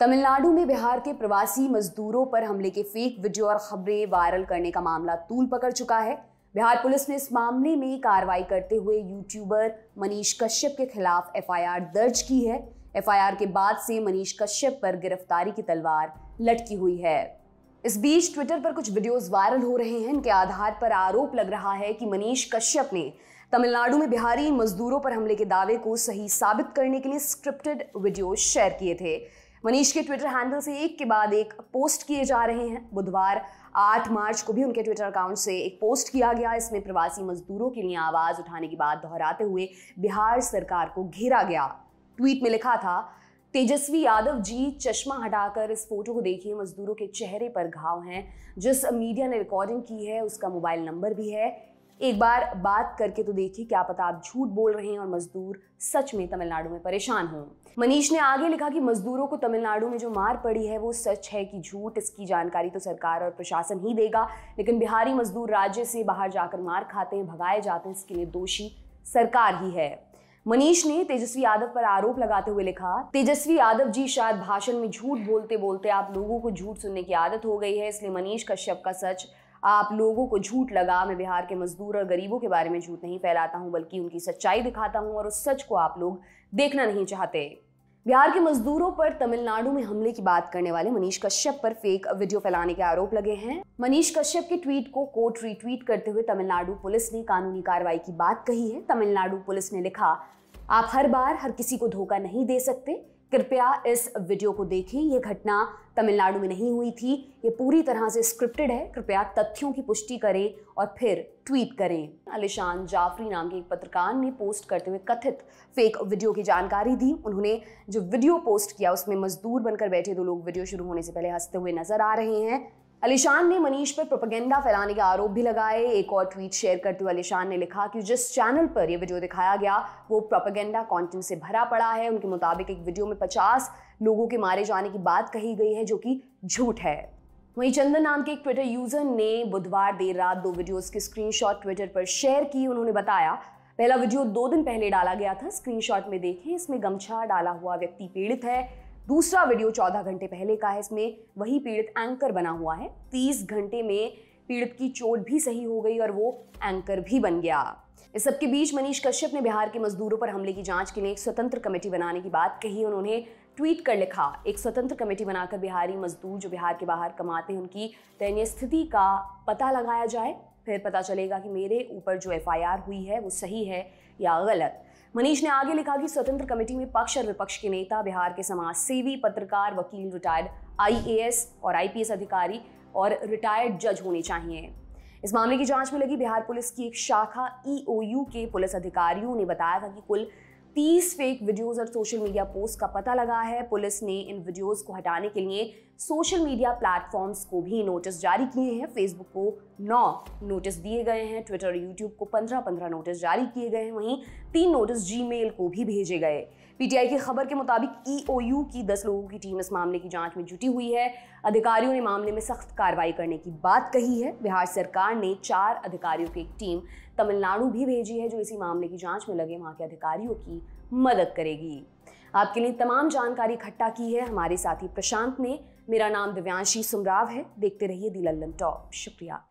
तमिलनाडु में बिहार के प्रवासी मजदूरों पर हमले के फेक वीडियो और खबरें वायरल करने का मामला तूल पकड़ चुका है बिहार पुलिस ने इस मामले में कार्रवाई करते हुए यूट्यूबर मनीष कश्यप के खिलाफ एफआईआर दर्ज की है एफआईआर के बाद से मनीष कश्यप पर गिरफ्तारी की तलवार लटकी हुई है इस बीच ट्विटर पर कुछ वीडियोस वायरल हो रहे हैं इनके आधार पर आरोप लग रहा है कि मनीष कश्यप ने तमिलनाडु में बिहारी मजदूरों पर हमले के दावे को सही साबित करने के लिए स्क्रिप्टेड वीडियो शेयर किए थे मनीष के ट्विटर हैंडल से एक के बाद एक पोस्ट किए जा रहे हैं बुधवार 8 मार्च को भी उनके ट्विटर अकाउंट से एक पोस्ट किया गया इसमें प्रवासी मजदूरों के लिए आवाज़ उठाने की बात दोहराते हुए बिहार सरकार को घेरा गया ट्वीट में लिखा था तेजस्वी यादव जी चश्मा हटाकर इस फोटो को देखिए मजदूरों के चेहरे पर घाव हैं जिस मीडिया ने रिकॉर्डिंग की है उसका मोबाइल नंबर भी है एक बार बात करके तो देखिए क्या पता आप झूठ बोल रहे हैं और मजदूर सच में तमिलनाडु में परेशान हों मनीष ने आगे लिखा कि मजदूरों को तमिलनाडु में जो मार पड़ी है वो सच है कि झूठ इसकी जानकारी तो सरकार और प्रशासन ही देगा लेकिन बिहारी मजदूर राज्य से बाहर जाकर मार खाते हैं भगाए जाते हैं इसके लिए दोषी सरकार ही है मनीष ने तेजस्वी यादव पर आरोप लगाते हुए लिखा तेजस्वी यादव जी शायद भाषण में झूठ बोलते बोलते आप लोगों को झूठ सुनने की आदत हो गई है इसलिए मनीष कश्यप का सच आप लोगों को झूठ लगा मैं बिहार के मजदूर और गरीबों के बारे में झूठ नहीं फैलाता हूँ बल्कि उनकी सच्चाई दिखाता हूँ और उस सच को आप लोग देखना नहीं चाहते बिहार के मजदूरों पर तमिलनाडु में हमले की बात करने वाले मनीष कश्यप पर फेक वीडियो फैलाने के आरोप लगे हैं मनीष कश्यप के ट्वीट को कोर्ट रीट्वीट करते हुए तमिलनाडु पुलिस ने कानूनी कार्रवाई की बात कही है तमिलनाडु पुलिस ने लिखा आप हर बार हर किसी को धोखा नहीं दे सकते कृपया इस वीडियो को देखें ये घटना तमिलनाडु में नहीं हुई थी ये पूरी तरह से स्क्रिप्टेड है कृपया तथ्यों की पुष्टि करें और फिर ट्वीट करें अलिशान जाफरी नाम के एक पत्रकार ने पोस्ट करते हुए कथित फेक वीडियो की जानकारी दी उन्होंने जो वीडियो पोस्ट किया उसमें मजदूर बनकर बैठे दो लोग वीडियो शुरू होने से पहले हंसते हुए नजर आ रहे हैं अलीशान ने मनीष पर प्रोपेगेंडा फैलाने के आरोप भी लगाए एक और ट्वीट शेयर करते हुए अलीशान ने लिखा कि जिस चैनल पर यह वीडियो दिखाया गया वो प्रोपेगेंडा कंटेंट से भरा पड़ा है उनके मुताबिक एक वीडियो में 50 लोगों के मारे जाने की बात कही गई है जो कि झूठ है वहीं चंदन नाम के एक ट्विटर यूजर ने बुधवार देर रात दो वीडियोस के स्क्रीनशॉट ट्विटर पर शेयर की उन्होंने बताया पहला वीडियो दो दिन पहले डाला गया था स्क्रीनशॉट में देखें इसमें गमछा डाला हुआ व्यक्ति पीड़ित है दूसरा वीडियो चौदह घंटे पहले का है इसमें वही पीड़ित एंकर बना हुआ है तीस घंटे में पीड़ित की चोट भी सही हो गई और वो एंकर भी बन गया इस सबके बीच मनीष कश्यप ने बिहार के मजदूरों पर हमले की जांच के लिए एक स्वतंत्र कमेटी बनाने की बात कही उन्होंने ट्वीट कर लिखा एक स्वतंत्र कमेटी बनाकर बिहारी मजदूर जो बिहार के बाहर कमाते हैं उनकी दयनीय स्थिति का पता लगाया जाए फिर पता चलेगा कि मेरे ऊपर जो एफआईआर हुई है वो सही है या गलत मनीष ने आगे लिखा कि स्वतंत्र कमेटी में पक्ष और विपक्ष के नेता बिहार के समाज सेवी पत्रकार वकील रिटायर्ड आईएएस और आईपीएस अधिकारी और रिटायर्ड जज होने चाहिए इस मामले की जांच में लगी बिहार पुलिस की एक शाखा ईओयू के पुलिस अधिकारियों ने बताया था कि कुल 30 फेक वीडियोस और सोशल मीडिया पोस्ट का पता लगा है पुलिस ने इन वीडियोस को हटाने के लिए सोशल मीडिया प्लेटफॉर्म्स को भी नोटिस जारी किए हैं फेसबुक को नौ नोटिस दिए गए हैं ट्विटर और यूट्यूब को पंद्रह पंद्रह नोटिस जारी किए गए हैं वहीं तीन नोटिस जी को भी भेजे गए पीटीआई की खबर के मुताबिक ईओयू e की दस लोगों की टीम इस मामले की जांच में जुटी हुई है अधिकारियों ने मामले में सख्त कार्रवाई करने की बात कही है बिहार सरकार ने चार अधिकारियों की एक टीम तमिलनाडु भी भेजी है जो इसी मामले की जाँच में लगे वहाँ के अधिकारियों की मदद करेगी आपके लिए तमाम जानकारी इकट्ठा की है हमारे साथी प्रशांत ने मेरा नाम दिव्यांशी सुमराव है देखते रहिए दी लल्लन टॉप शुक्रिया